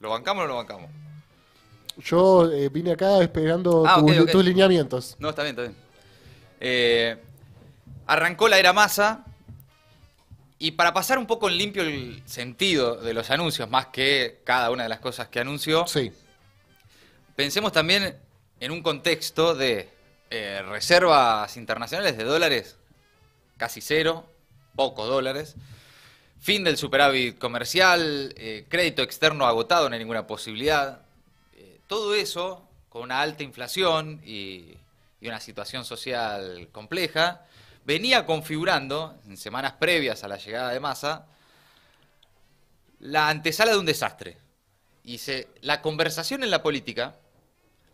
¿Lo bancamos o no lo bancamos? Yo eh, vine acá esperando ah, tus lineamientos. No, está bien, está bien. Eh, arrancó la era masa. Y para pasar un poco en limpio el sentido de los anuncios, más que cada una de las cosas que anunció, sí. pensemos también en un contexto de eh, reservas internacionales de dólares, casi cero, pocos dólares, Fin del superávit comercial, eh, crédito externo agotado, no ninguna posibilidad. Eh, todo eso con una alta inflación y, una situación social compleja, venía configurando, en semanas previas a la llegada de masa la antesala de un desastre. Y la conversación en la política,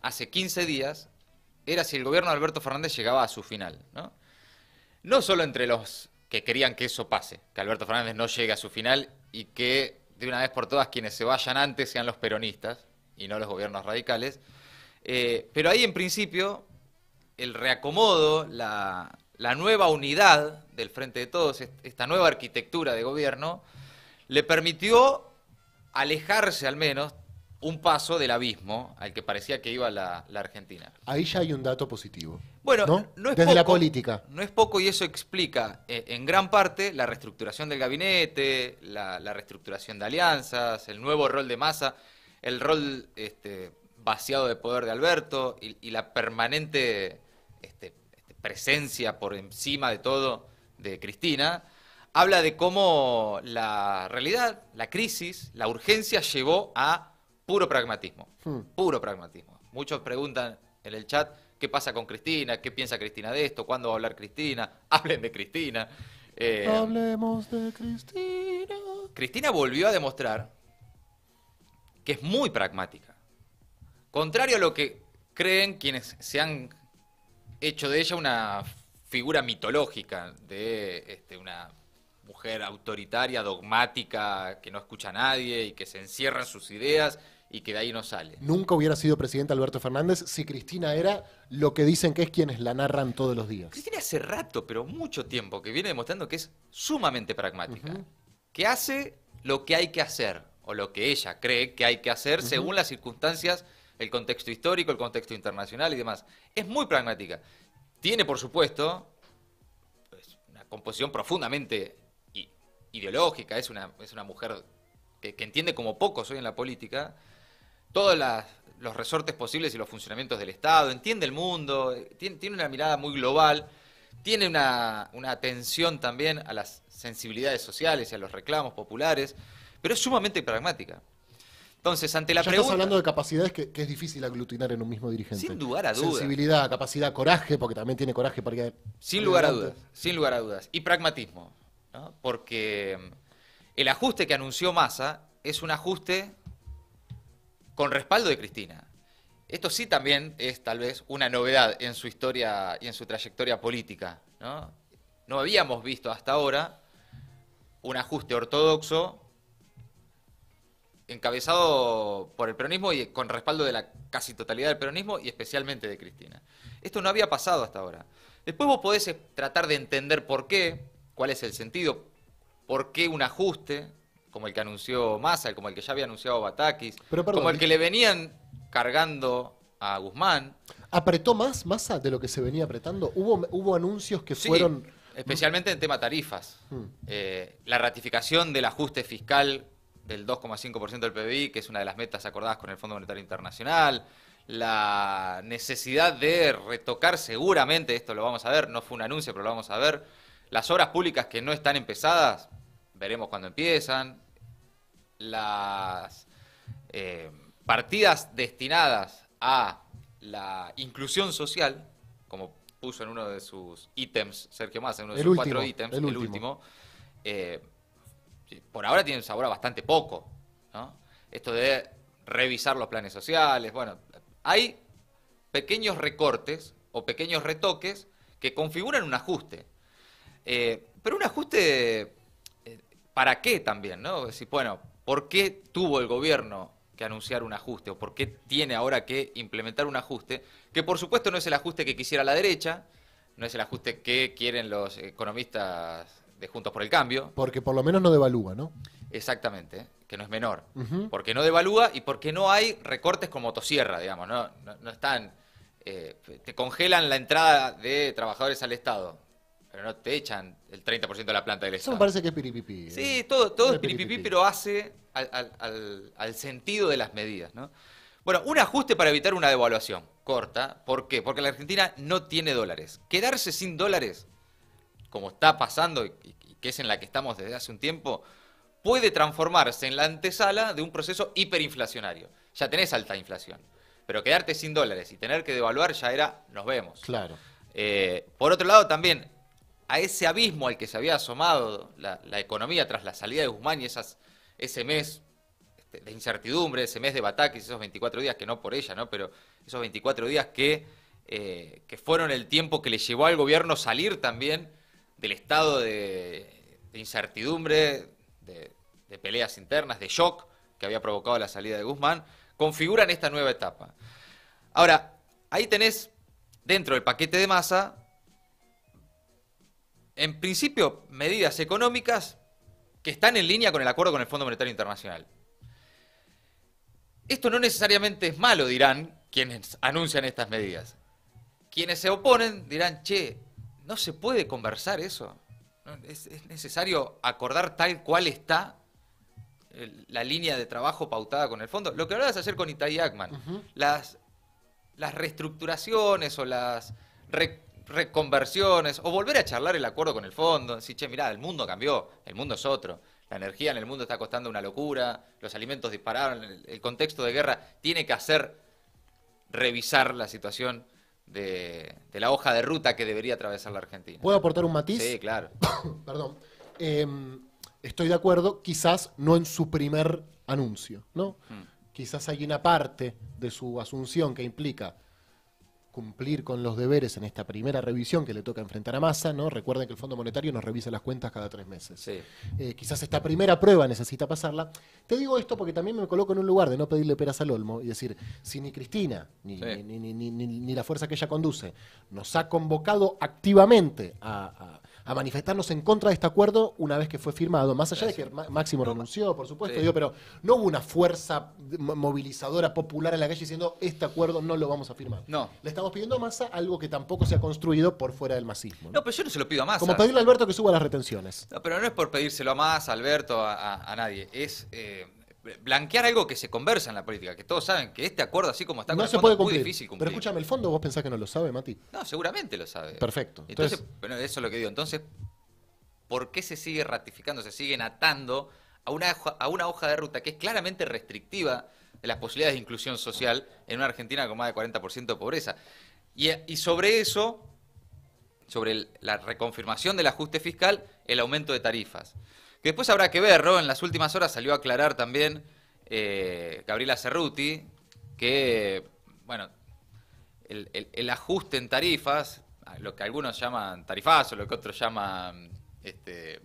hace 15 días, era si el gobierno de Alberto Fernández llegaba a su final. no solo entre los que querían que eso pase, que Alberto Fernández no llegue a su final y que de una vez por todas quienes se vayan antes sean los peronistas y no los gobiernos radicales. Eh, pero ahí en principio el reacomodo, la, nueva unidad del Frente de Todos, esta nueva arquitectura de gobierno, le permitió alejarse al menos un paso del abismo al que parecía que iba la, Argentina. Ahí ya hay un dato positivo. Bueno, ¿no? desde la política. No es poco y eso explica eh, en gran parte la reestructuración del gabinete, la, reestructuración de alianzas, el nuevo rol de masa, el rol este, vaciado de poder de Alberto y, la permanente este, este, presencia por encima de todo de Cristina habla de cómo la realidad, la crisis, la urgencia llevó a puro pragmatismo, hmm. puro pragmatismo. Muchos preguntan en el chat qué pasa con Cristina, qué piensa Cristina de esto, cuándo va a hablar Cristina, hablen de Cristina. Eh, Hablemos de Cristina. Cristina volvió a demostrar que es muy pragmática. Contrario a lo que creen quienes se han hecho de ella una figura mitológica, de este, una mujer autoritaria, dogmática, que no escucha a nadie y que se encierra en sus ideas y que de ahí no sale. Nunca hubiera sido presidente Alberto Fernández si Cristina era lo que dicen que es quienes la narran todos los días. Cristina hace rato, pero mucho tiempo, que viene demostrando que es sumamente pragmática, que hace lo que hay que hacer, o lo que ella cree que hay que hacer según las circunstancias, el contexto histórico, el contexto internacional y demás. Es muy pragmática. Tiene, por supuesto, una composición profundamente ideológica, es una, es una mujer que, que entiende como pocos hoy en la política, todos los resortes posibles y los funcionamientos del Estado, entiende el mundo, tiene, una mirada muy global, tiene una, atención también a las sensibilidades sociales y a los reclamos populares, pero es sumamente pragmática. Entonces, ante la pregunta. Estamos hablando de capacidades que, es difícil aglutinar en un mismo dirigente. Sin lugar a dudas. Sensibilidad, capacidad, coraje, porque también tiene coraje para que Sin lugar a dudas, sin lugar a dudas. Y pragmatismo, porque mm, el ajuste que anunció Massa es un ajuste con respaldo de Cristina. Esto sí también es tal vez una novedad en su historia y en su trayectoria política. No, habíamos visto hasta ahora un ajuste ortodoxo encabezado por el peronismo y con respaldo de la casi totalidad del peronismo y especialmente de Cristina. Esto no había pasado hasta ahora. Después vos podés tratar de entender por qué, cuál es el sentido, por qué un ajuste, como el que anunció Massa, como el que ya había anunciado Batakis, como el que le venían cargando a Guzmán. ¿Apretó más Massa de lo que se venía apretando? ¿Hubo, hubo anuncios que fueron...? especialmente en tema tarifas. Hmm. Eh, la ratificación del ajuste fiscal del 2,5% del PBI, que es una de las metas acordadas con el Fondo Monetario Internacional, la necesidad de retocar seguramente, esto lo vamos a ver, no fue un anuncio, pero lo vamos a ver, las obras públicas que no están empezadas, veremos cuando empiezan, las eh, partidas destinadas a la inclusión social, como puso en uno de sus ítems Sergio más en uno de sus cuatro ítems, el, último, eh, por ahora tienen sabor bastante poco. Esto de revisar los planes sociales, bueno, hay pequeños recortes o pequeños retoques que configuran un ajuste. Eh, pero un ajuste, ¿para qué también? ¿no? Es bueno, ¿Por qué tuvo el gobierno que anunciar un ajuste o por qué tiene ahora que implementar un ajuste que por supuesto no es el ajuste que quisiera la derecha, no es el ajuste que quieren los economistas de Juntos por el Cambio? Porque por lo menos no devalúa, ¿no? Exactamente, que no es menor. Porque no devalúa y porque no hay recortes con motosierra, digamos, no, no, están... Eh, te congelan la entrada de trabajadores al Estado pero no te echan el 30% de la planta del Estado. Eso parece que es piripipi. Eh. Sí, todo, todo es piripipi, pero hace al, sentido de las medidas. Bueno, un ajuste para evitar una devaluación corta. ¿Por qué? Porque la Argentina no tiene dólares. Quedarse sin dólares, como está pasando y, que es en la que estamos desde hace un tiempo, puede transformarse en la antesala de un proceso hiperinflacionario. Ya tenés alta inflación, pero quedarte sin dólares y tener que devaluar ya era, nos vemos. Claro. Eh, por otro lado, también a ese abismo al que se había asomado la, economía tras la salida de Guzmán y esas, ese mes este, de incertidumbre, ese mes de Batakis, esos 24 días, que no por ella, ¿no? pero esos 24 días que, eh, que fueron el tiempo que le llevó al gobierno salir también del estado de, incertidumbre, de, de peleas internas, de shock que había provocado la salida de Guzmán, configuran esta nueva etapa. Ahora, ahí tenés dentro del paquete de masa en principio, medidas económicas que están en línea con el acuerdo con el Fondo Monetario Internacional. Esto no necesariamente es malo, dirán quienes anuncian estas medidas. Quienes se oponen dirán, che, no se puede conversar eso. Es, necesario acordar tal cual está la línea de trabajo pautada con el fondo. Lo que es hacer con Itai Ackman, las, las reestructuraciones o las reconversiones o volver a charlar el acuerdo con el fondo, decir, che, mirá, el mundo cambió, el mundo es otro, la energía en el mundo está costando una locura, los alimentos dispararon, el, contexto de guerra tiene que hacer revisar la situación de, la hoja de ruta que debería atravesar la Argentina. ¿Puedo aportar un matiz? Sí, claro. Perdón. Em, estoy de acuerdo, quizás no en su primer anuncio, ¿no? Mm. Quizás hay una parte de su asunción que implica cumplir con los deberes en esta primera revisión que le toca enfrentar a Massa, ¿no? Recuerden que el Fondo Monetario nos revisa las cuentas cada tres meses. Eh, quizás esta primera prueba necesita pasarla. Te digo esto porque también me coloco en un lugar de no pedirle peras al olmo y decir, si ni Cristina, ni, ni, la fuerza que ella conduce, nos ha convocado activamente a a manifestarnos en contra de este acuerdo una vez que fue firmado. Más allá de que Máximo renunció, por supuesto, pero no hubo una fuerza movilizadora popular en la calle diciendo este acuerdo no lo vamos a firmar. No. Le estamos pidiendo a Massa algo que tampoco se ha construido por fuera del masismo. No, pero yo no se lo pido a Massa. Como pedirle a Alberto que suba las retenciones. No, pero no es por pedírselo a Massa, Alberto, a, nadie. Es. Eh, blanquear algo que se conversa en la política, que todos saben que este acuerdo, así como está, con se es muy difícil cumplir. Pero escúchame, ¿el fondo vos pensás que no lo sabe, Mati? No, seguramente lo sabe. Perfecto. Entonces, bueno, eso es lo que digo. Entonces, ¿por qué se sigue ratificando, se sigue atando a una, a una hoja de ruta que es claramente restrictiva de las posibilidades de inclusión social en una Argentina con más de 40% de pobreza? Y, sobre eso, sobre la reconfirmación del ajuste fiscal, el aumento de tarifas después habrá que ver, En las últimas horas salió a aclarar también eh, Gabriela Cerruti que, bueno, el, ajuste en tarifas, lo que algunos llaman tarifazo, lo que otros llaman este,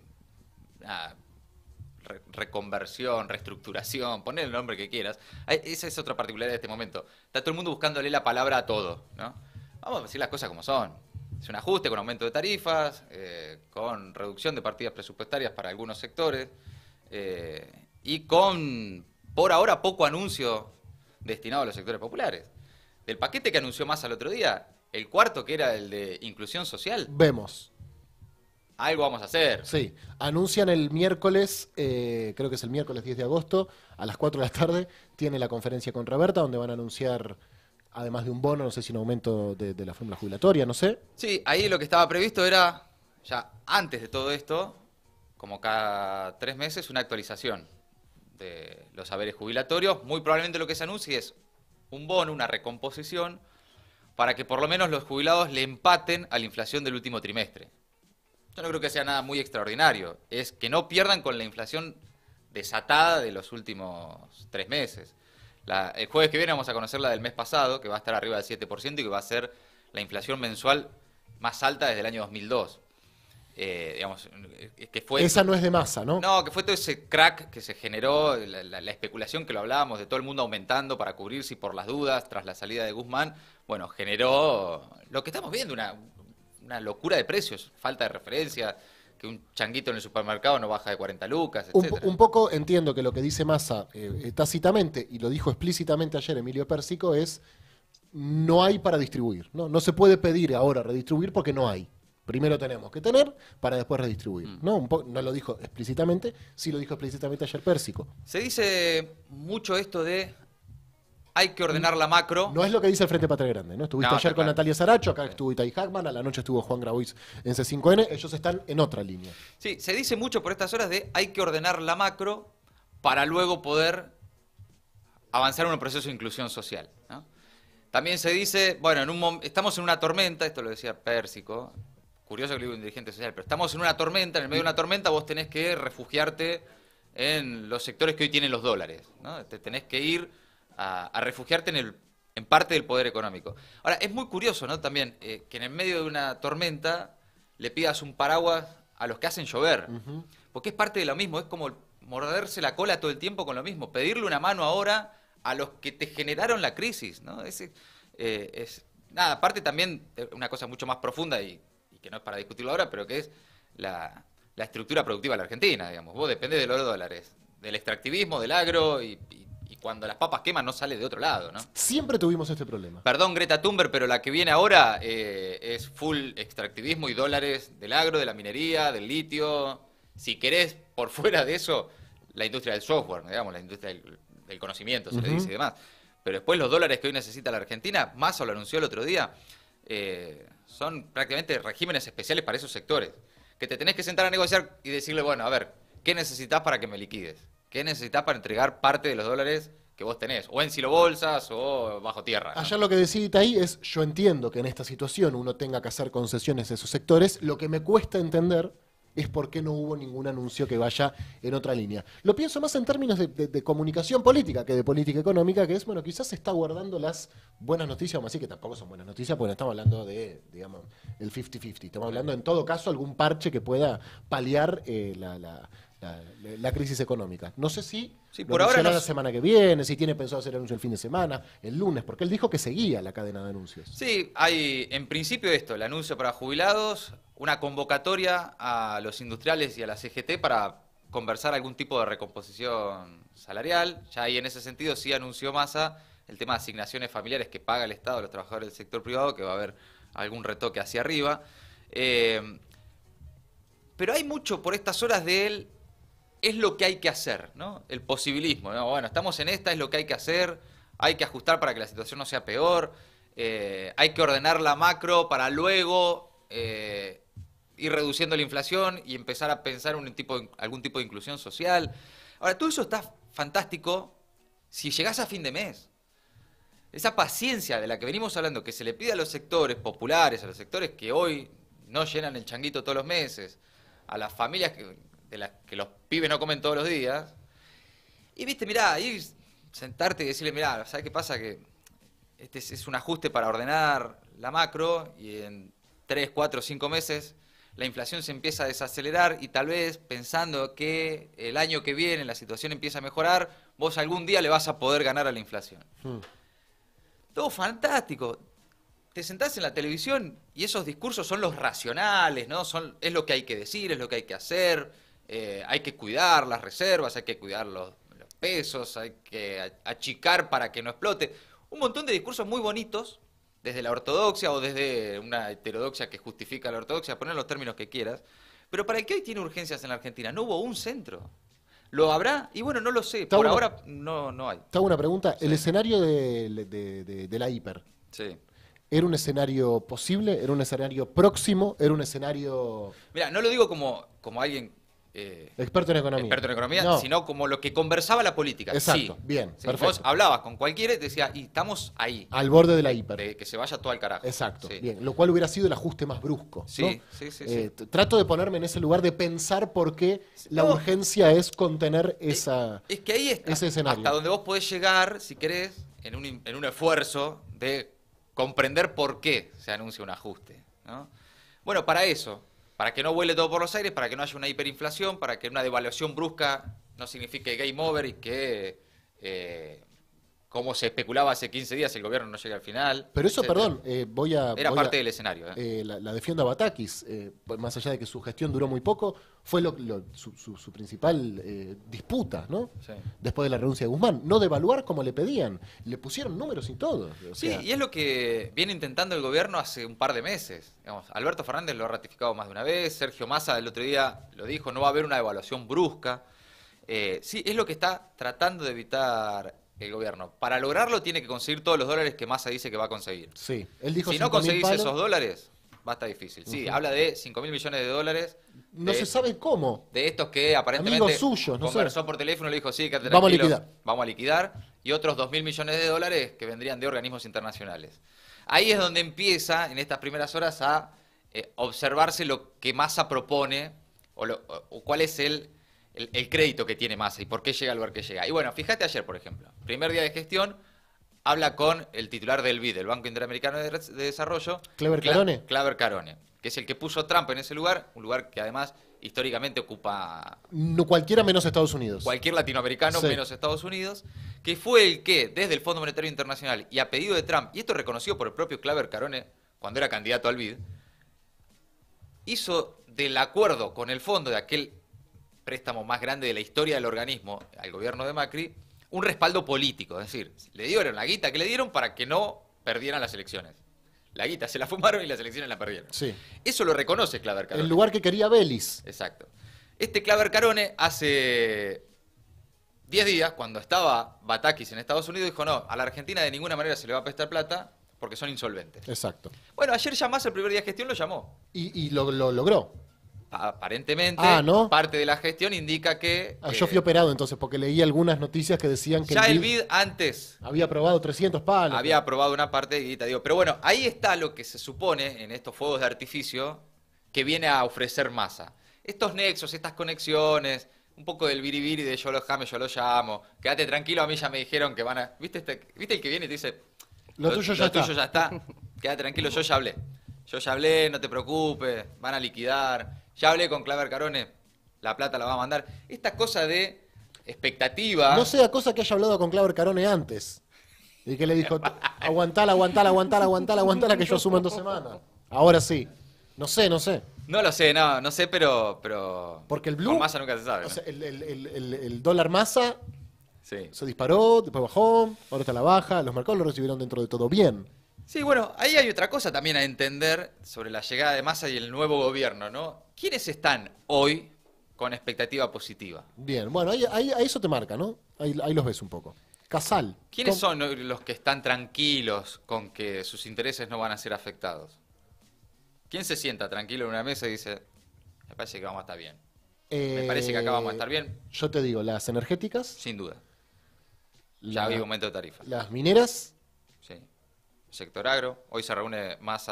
reconversión, reestructuración, poner el nombre que quieras. Esa es otra particularidad de este momento. Está todo el mundo buscándole la palabra a todo, Vamos a decir las cosas como son es un ajuste con aumento de tarifas, eh, con reducción de partidas presupuestarias para algunos sectores eh, y con, por ahora, poco anuncio destinado a los sectores populares. Del paquete que anunció más el otro día, el cuarto que era el de inclusión social. Vemos. Algo vamos a hacer. Sí, anuncian el miércoles, eh, creo que es el miércoles 10 de agosto, a las 4 de la tarde, tiene la conferencia con Roberta, donde van a anunciar además de un bono, no sé si un aumento de, la fórmula jubilatoria, no sé. Sí, ahí lo que estaba previsto era, ya antes de todo esto, como cada tres meses, una actualización de los saberes jubilatorios. Muy probablemente lo que se anuncie es un bono, una recomposición, para que por lo menos los jubilados le empaten a la inflación del último trimestre. Yo no creo que sea nada muy extraordinario, es que no pierdan con la inflación desatada de los últimos tres meses el jueves que viene vamos a conocer la del mes pasado, que va a estar arriba del 7% y que va a ser la inflación mensual más alta desde el año 2002. Eh, digamos, eh, que fue Esa no es de masa, ¿no? No, que fue todo ese crack que se generó, la, especulación que lo hablábamos, de todo el mundo aumentando para cubrirse por las dudas tras la salida de Guzmán, bueno, generó lo que estamos viendo, una, una locura de precios, falta de referencia, que un changuito en el supermercado no baja de 40 lucas, etc. Un, poco entiendo que lo que dice Massa eh, tácitamente, y lo dijo explícitamente ayer Emilio Pérsico, es no hay para distribuir. No, no se puede pedir ahora redistribuir porque no hay. Primero tenemos que tener para después redistribuir. Mm. No, un no lo dijo explícitamente, sí lo dijo explícitamente ayer Pérsico. Se dice mucho esto de hay que ordenar la macro. No es lo que dice el Frente Patria Grande, ¿no? Estuviste ayer con Natalia Saracho, acá estuvo Itai Hackman, a la noche estuvo Juan Grabois en C5N, ellos están en otra línea. Sí, se dice mucho por estas horas de hay que ordenar la macro para luego poder avanzar en un proceso de inclusión social. También se dice, bueno, en un estamos en una tormenta, esto lo decía Pérsico, curioso que lo digo un dirigente social, pero estamos en una tormenta, en el medio de una tormenta vos tenés que refugiarte en los sectores que hoy tienen los dólares, Te tenés que ir a, refugiarte en, el, en parte del poder económico. Ahora, es muy curioso, ¿no? También eh, que en el medio de una tormenta le pidas un paraguas a los que hacen llover, porque es parte de lo mismo, es como morderse la cola todo el tiempo con lo mismo, pedirle una mano ahora a los que te generaron la crisis, ¿no? Eh, es, nada, aparte también eh, una cosa mucho más profunda y, que no es para discutirlo ahora, pero que es la, estructura productiva de la Argentina, digamos. Vos depende de los dólares, del extractivismo, del agro y cuando las papas queman no sale de otro lado, ¿no? Siempre tuvimos este problema. Perdón Greta Thunberg, pero la que viene ahora eh, es full extractivismo y dólares del agro, de la minería, del litio. Si querés, por fuera de eso, la industria del software, digamos, la industria del, conocimiento, se le dice y demás. Pero después los dólares que hoy necesita la Argentina, Massa lo anunció el otro día, eh, son prácticamente regímenes especiales para esos sectores. Que te tenés que sentar a negociar y decirle, bueno, a ver, ¿qué necesitas para que me liquides? ¿Qué necesitas para entregar parte de los dólares que vos tenés? O en silobolsas o bajo tierra. Allá lo que decía ahí es, yo entiendo que en esta situación uno tenga que hacer concesiones a sus sectores. Lo que me cuesta entender es por qué no hubo ningún anuncio que vaya en otra línea. Lo pienso más en términos de, comunicación política que de política económica, que es, bueno, quizás se está guardando las buenas noticias, o más que tampoco son buenas noticias, porque estamos hablando de, digamos, el 50-50. Estamos hablando, en todo caso, algún parche que pueda paliar eh, la, la, crisis económica. No sé si sí, por ahora la semana que viene, si tiene pensado hacer anuncio el fin de semana, el lunes, porque él dijo que seguía la cadena de anuncios. Sí, hay en principio esto, el anuncio para jubilados, una convocatoria a los industriales y a la CGT para conversar algún tipo de recomposición salarial. Ya ahí en ese sentido sí anunció Massa el tema de asignaciones familiares que paga el Estado a los trabajadores del sector privado, que va a haber algún retoque hacia arriba. Eh, pero hay mucho por estas horas de él es lo que hay que hacer, ¿no? El posibilismo, Bueno, estamos en esta, es lo que hay que hacer, hay que ajustar para que la situación no sea peor, eh, hay que ordenar la macro para luego eh, ir reduciendo la inflación y empezar a pensar un algún tipo de inclusión social. Ahora, todo eso está fantástico si llegás a fin de mes. Esa paciencia de la que venimos hablando, que se le pide a los sectores populares, a los sectores que hoy no llenan el changuito todos los meses, a las familias que que los pibes no comen todos los días. Y viste, mirá, ir sentarte y decirle, mirá, ¿sabes qué pasa? Que este es un ajuste para ordenar la macro y en 3, 4, 5 meses la inflación se empieza a desacelerar y tal vez pensando que el año que viene la situación empieza a mejorar, vos algún día le vas a poder ganar a la inflación. Hmm. Todo fantástico. Te sentás en la televisión y esos discursos son los racionales, ¿no? Son, es lo que hay que decir, es lo que hay que hacer, eh, hay que cuidar las reservas, hay que cuidar los, pesos, hay que achicar para que no explote. Un montón de discursos muy bonitos, desde la ortodoxia o desde una heterodoxia que justifica la ortodoxia, poner los términos que quieras, pero para qué hoy tiene urgencias en la Argentina, no hubo un centro. ¿Lo habrá? Y bueno, no lo sé. Por ahora no, no hay. Está una pregunta. El escenario de, la hiper. Sí. ¿Era un escenario posible? ¿Era un escenario próximo? ¿Era un escenario...? Mira, no lo digo como, como alguien eh, experto en economía. Experto en economía, sino como lo que conversaba la política. Exacto, bien. Vos hablabas con cualquiera y decía, y estamos ahí. Al borde de la hiper. que se vaya todo al carajo. Exacto, bien. Lo cual hubiera sido el ajuste más brusco. Sí, sí, sí, eh, Trato de ponerme en ese lugar de pensar por qué la urgencia es contener esa, es que ahí está, Hasta donde vos podés llegar, si querés, en un, esfuerzo de comprender por qué se anuncia un ajuste. Bueno, para eso, para que no vuele todo por los aires, para que no haya una hiperinflación, para que una devaluación brusca no signifique game over y que eh, como se especulaba hace 15 días, el gobierno no llega al final. Pero eso, perdón, eh, voy a... Era parte del escenario. ¿eh? Eh, la, defienda Batakis, pues más allá de que su gestión duró muy poco, fue su, principal disputa, ¿no? Después de la renuncia de Guzmán. No devaluar como le pedían, le pusieron números y todo. sí, y es lo que viene intentando el gobierno hace un par de meses. Alberto Fernández lo ha ratificado más de una vez, Sergio Massa el otro día lo dijo, no va a haber una devaluación brusca. sí, es lo que está tratando de evitar el gobierno. Para lograrlo tiene que conseguir todos los dólares que Massa dice que va a conseguir. Sí, Si no conseguís esos dólares, va a estar difícil. Sí, habla de 5 mil millones de dólares. No se sabe cómo. De estos que aparentemente suyos, no conversó por teléfono le dijo, sí, que vamos a liquidar. Vamos a liquidar. Y otros 2 mil millones de dólares que vendrían de organismos internacionales. Ahí es donde empieza, en estas primeras horas, a eh, observarse lo que Massa propone o cuál es el el, crédito que tiene Massa y por qué llega al lugar que llega. Y bueno, fíjate ayer, por ejemplo, primer día de gestión, habla con el titular del BID, el Banco Interamericano de, Desarrollo. Clever Carone. Clever Carone, que es el que puso Trump en ese lugar, un lugar que además históricamente ocupa... No, cualquiera menos Estados Unidos. Cualquier latinoamericano menos Estados Unidos, que fue el que, desde el Fondo Monetario Internacional y a pedido de Trump, y esto reconocido por el propio Claver Carone cuando era candidato al BID, hizo del acuerdo con el fondo de aquel préstamo más grande de la historia del organismo al gobierno de Macri, un respaldo político. Es decir, le dieron la guita que le dieron para que no perdieran las elecciones. La guita se la fumaron y las elecciones la perdieron. Sí. Eso lo reconoce Claver Carone. El lugar que quería Vélez. Exacto. Este Claver Carone hace 10 días, cuando estaba Batakis en Estados Unidos, dijo, no, a la Argentina de ninguna manera se le va a prestar plata porque son insolventes. Exacto. Bueno, ayer llamás el primer día de gestión, lo llamó. Y, lo logró aparentemente, ah, parte de la gestión indica que... Ah, eh, yo fui operado entonces, porque leí algunas noticias que decían que... Ya el BID, antes... Había aprobado 300 palos. Había aprobado una parte y te digo. Pero bueno, ahí está lo que se supone en estos fuegos de artificio que viene a ofrecer masa. Estos nexos, estas conexiones, un poco del y de yo lo jame, yo lo llamo, quédate tranquilo, a mí ya me dijeron que van a... ¿Viste, este, ¿viste el que viene y dice... Lo, tuyo, ya, está. tuyo ya está. Quédate tranquilo, yo ya hablé yo ya hablé, no te preocupes, van a liquidar, ya hablé con Claver Carone, la plata la va a mandar. Esta cosa de expectativa... No sea cosa que haya hablado con Claver Carone antes. Y que le dijo, aguantala, aguantala, aguantala, aguantala, aguantala, que yo sumo en dos semanas. Ahora sí. No sé, no sé. No lo sé, no, no sé, pero. pero Porque el blue. masa nunca se sabe. el, dólar masa se disparó, después bajó, ahora está la baja, los mercados lo recibieron dentro de todo bien. Sí, bueno, ahí hay otra cosa también a entender sobre la llegada de masa y el nuevo gobierno, ¿no? ¿Quiénes están hoy con expectativa positiva? Bien, bueno, ahí, eso te marca, ¿no? Ahí, los ves un poco. Casal. ¿Quiénes son los que están tranquilos con que sus intereses no van a ser afectados? ¿Quién se sienta tranquilo en una mesa y dice, me parece que vamos a estar bien? me parece que acá vamos a estar bien. Eh, yo te digo, las energéticas. Sin duda. ya había aumento de tarifas. Las mineras sector agro. Hoy se reúne más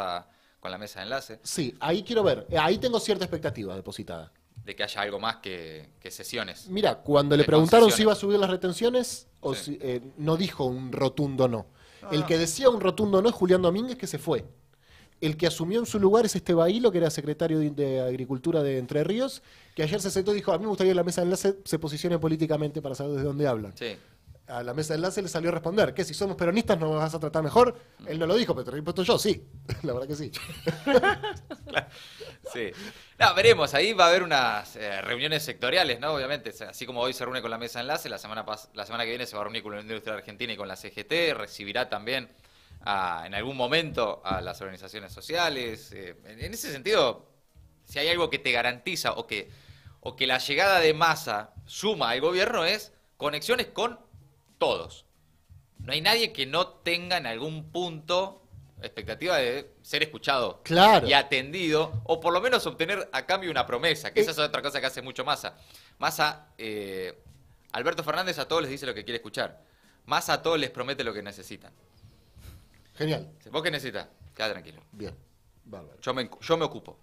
con la mesa de enlace. Sí, ahí quiero ver, eh, ahí tengo cierta expectativa depositada. De que haya algo más que, sesiones. Mira, cuando le preguntaron si iba a subir las retenciones, o si, eh, no dijo un rotundo no. El que decía un rotundo no es Julián Domínguez, que se fue. El que asumió en su lugar es este Bailo, que era secretario de, Agricultura de Entre Ríos, que ayer se sentó y dijo, a mí me gustaría que la mesa de enlace se posicione políticamente para saber desde dónde hablan. Sí a la mesa de enlace le salió a responder que si somos peronistas nos vas a tratar mejor. Él no lo dijo, pero te lo yo, sí. la verdad que sí. Sí. No, veremos, ahí va a haber unas eh, reuniones sectoriales, ¿no? Obviamente, así como hoy se reúne con la mesa de enlace, la semana, la semana que viene se va a reunir con la industria argentina y con la CGT, recibirá también en algún momento a las organizaciones sociales. Eh, en ese sentido, si hay algo que te garantiza o que, o que la llegada de masa suma al gobierno es conexiones con todos. No hay nadie que no tenga en algún punto expectativa de ser escuchado y atendido, o por lo menos obtener a cambio una promesa, que esa eh. es otra cosa que hace mucho Massa. Massa, eh, Alberto Fernández a todos les dice lo que quiere escuchar. Massa a todos les promete lo que necesitan. Genial. ¿Vos qué necesitas? Queda tranquilo. Bien. Yo me, yo me ocupo.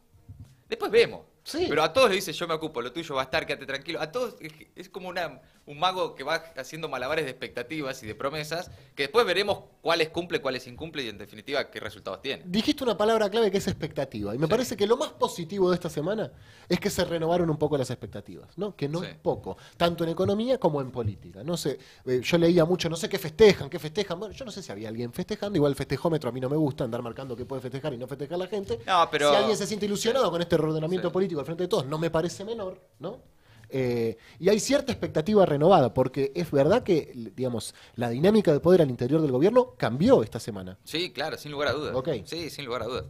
Después vemos. Pero a todos le dice, yo me ocupo, lo tuyo va a estar, quédate tranquilo. A todos es como una, un mago que va haciendo malabares de expectativas y de promesas, que después veremos cuáles cumple, cuáles incumple y en definitiva qué resultados tiene. Dijiste una palabra clave que es expectativa. Y me parece que lo más positivo de esta semana es que se renovaron un poco las expectativas, ¿no? Que no es poco, tanto en economía como en política. No sé, eh, yo leía mucho, no sé qué festejan, qué festejan. Bueno, yo no sé si había alguien festejando, igual el festejómetro a mí no me gusta, andar marcando qué puede festejar y no festejar la gente. No, pero... Si alguien se siente ilusionado con este ordenamiento político, al frente de todos no me parece menor, ¿no? Eh, y hay cierta expectativa renovada, porque es verdad que, digamos, la dinámica de poder al interior del gobierno cambió esta semana. Sí, claro, sin lugar a dudas. Sí, sin lugar a dudas.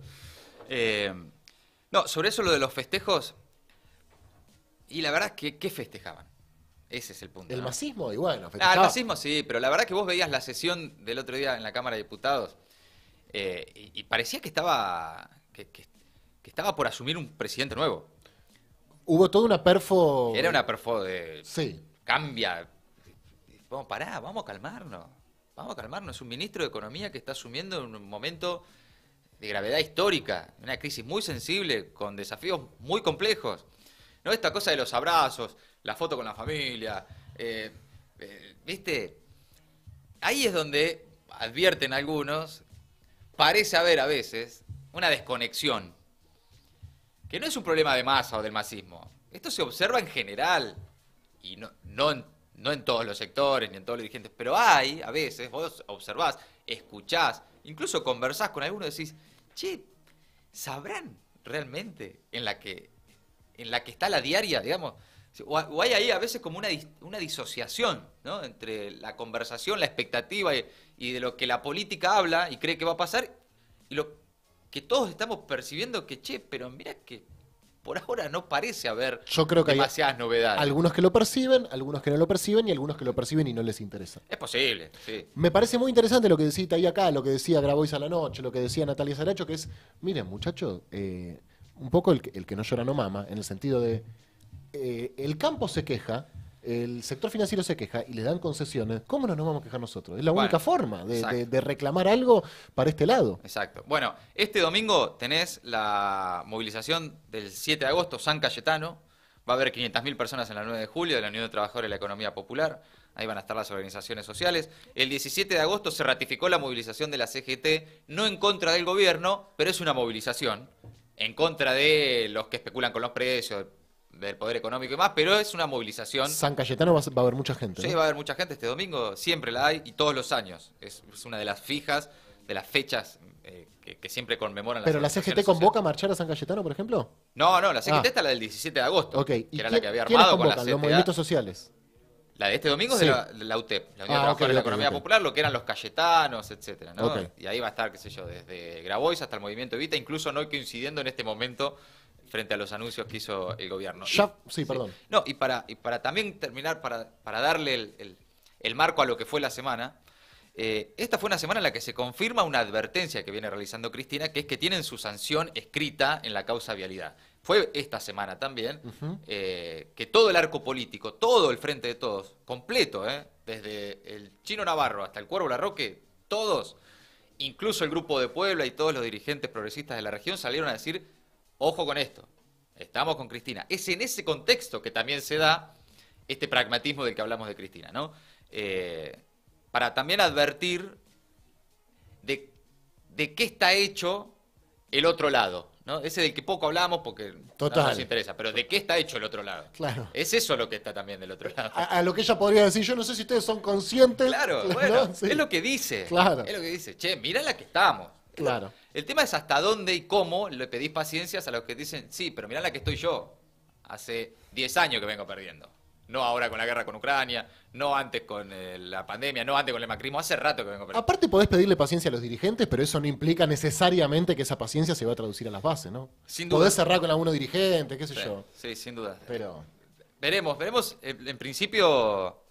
Eh, no, sobre eso lo de los festejos, y la verdad que, ¿qué festejaban? Ese es el punto. El macismo masismo, igual Ah, el masismo sí, pero la verdad que vos veías la sesión del otro día en la Cámara de Diputados eh, y, parecía que estaba, que estaba por asumir un presidente nuevo. Hubo toda una perfo. Era una perfo de. Sí. Cambia. Vamos, pará, vamos a calmarnos. Vamos a calmarnos. Es un ministro de Economía que está asumiendo un momento de gravedad histórica, una crisis muy sensible, con desafíos muy complejos. ¿No? Esta cosa de los abrazos, la foto con la familia, eh, eh, ¿viste? Ahí es donde advierten algunos, parece haber a veces una desconexión que no es un problema de masa o del masismo. Esto se observa en general, y no, no, en, no en todos los sectores ni en todos los dirigentes, pero hay, a veces, vos observás, escuchás, incluso conversás con alguno y decís, che, ¿sabrán realmente en la que, en la que está la diaria, digamos? O hay ahí a veces como una, una disociación ¿no? entre la conversación, la expectativa y, de lo que la política habla y cree que va a pasar y lo, que todos estamos percibiendo que, che, pero mira que por ahora no parece haber Yo creo que demasiadas hay novedades. Algunos que lo perciben, algunos que no lo perciben y algunos que lo perciben y no les interesa. Es posible, sí. Me parece muy interesante lo que decía ahí acá, lo que decía Grabois a la noche, lo que decía Natalia Saracho, que es, miren muchachos, eh, un poco el que, no llora no mama, en el sentido de, eh, el campo se queja, el sector financiero se queja y le dan concesiones, ¿cómo no nos vamos a quejar nosotros? Es la única forma de, reclamar algo para este lado. Exacto. Bueno, este domingo tenés la movilización del 7 de agosto, San Cayetano. Va a haber 500.000 personas en la 9 de julio de la Unión de Trabajadores y la Economía Popular. Ahí van a estar las organizaciones sociales. El 17 de agosto se ratificó la movilización de la CGT, no en contra del gobierno, pero es una movilización en contra de los que especulan con los precios, del poder económico y más, pero es una movilización. San Cayetano va a, haber mucha gente. Sí, va a haber mucha gente este domingo, siempre la hay y todos los años. Es, una de las fijas, de las fechas eh, que, siempre conmemoran. ¿Pero la CGT convoca a marchar a San Cayetano, por ejemplo? No, no, la CGT ah. está la del 17 de agosto, que era la que había armado con la los movimientos sociales. La de este domingo es de la, UTEP, la Unión de Trabajadores de la Economía Popular, lo que eran los Cayetanos, etcétera, Y ahí va a estar, qué sé yo, desde Grabois hasta el Movimiento Evita, incluso no coincidiendo en este momento frente a los anuncios que hizo el gobierno. sí, perdón. No, y para, para también terminar, para, darle el, marco a lo que fue la semana, eh, esta fue una semana en la que se confirma una advertencia que viene realizando Cristina, que es que tienen su sanción escrita en la causa vialidad fue esta semana también, eh, que todo el arco político, todo el frente de todos, completo, eh, desde el Chino Navarro hasta el Cuervo Larroque, todos, incluso el grupo de Puebla y todos los dirigentes progresistas de la región salieron a decir, ojo con esto, estamos con Cristina. Es en ese contexto que también se da este pragmatismo del que hablamos de Cristina, ¿no? Eh, para también advertir de qué está hecho el otro lado, ese de que poco hablamos porque no nos interesa, pero ¿de qué está hecho el otro lado? Claro. Es eso lo que está también del otro lado. A, lo que ella podría decir, yo no sé si ustedes son conscientes. Claro, bueno, es lo que dice. Es lo que dice, che, mirá la que estamos. Claro. El tema es hasta dónde y cómo le pedís paciencias a los que dicen, sí, pero mirá la que estoy yo. Hace 10 años que vengo perdiendo no ahora con la guerra con Ucrania, no antes con eh, la pandemia, no antes con el macrismo, hace rato que vengo Aparte podés pedirle paciencia a los dirigentes, pero eso no implica necesariamente que esa paciencia se va a traducir a las bases, ¿no? Sin Podés cerrar con algunos dirigente, qué sé yo. Sí, sin duda. Pero... Veremos, veremos en principio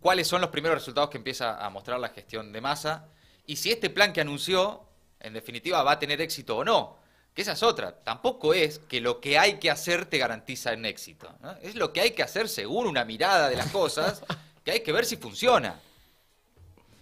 cuáles son los primeros resultados que empieza a mostrar la gestión de masa y si este plan que anunció, en definitiva, va a tener éxito o no. Que esa es otra. Tampoco es que lo que hay que hacer te garantiza un éxito. Es lo que hay que hacer según una mirada de las cosas, que hay que ver si funciona.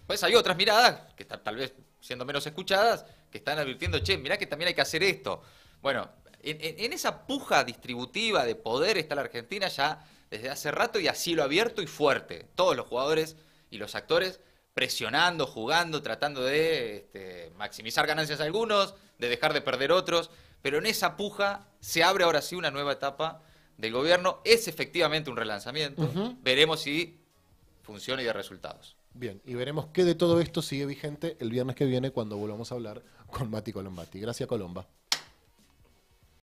Pues hay otras miradas, que están tal vez siendo menos escuchadas, que están advirtiendo, che, mirá que también hay que hacer esto. Bueno, en, en, esa puja distributiva de poder está la Argentina ya desde hace rato y así lo abierto y fuerte. Todos los jugadores y los actores presionando, jugando, tratando de este, maximizar ganancias algunos, de dejar de perder otros, pero en esa puja se abre ahora sí una nueva etapa del gobierno. Es efectivamente un relanzamiento. Veremos si funciona y da resultados. Bien, y veremos qué de todo esto sigue vigente el viernes que viene cuando volvamos a hablar con Mati Colombati. Gracias, Colomba.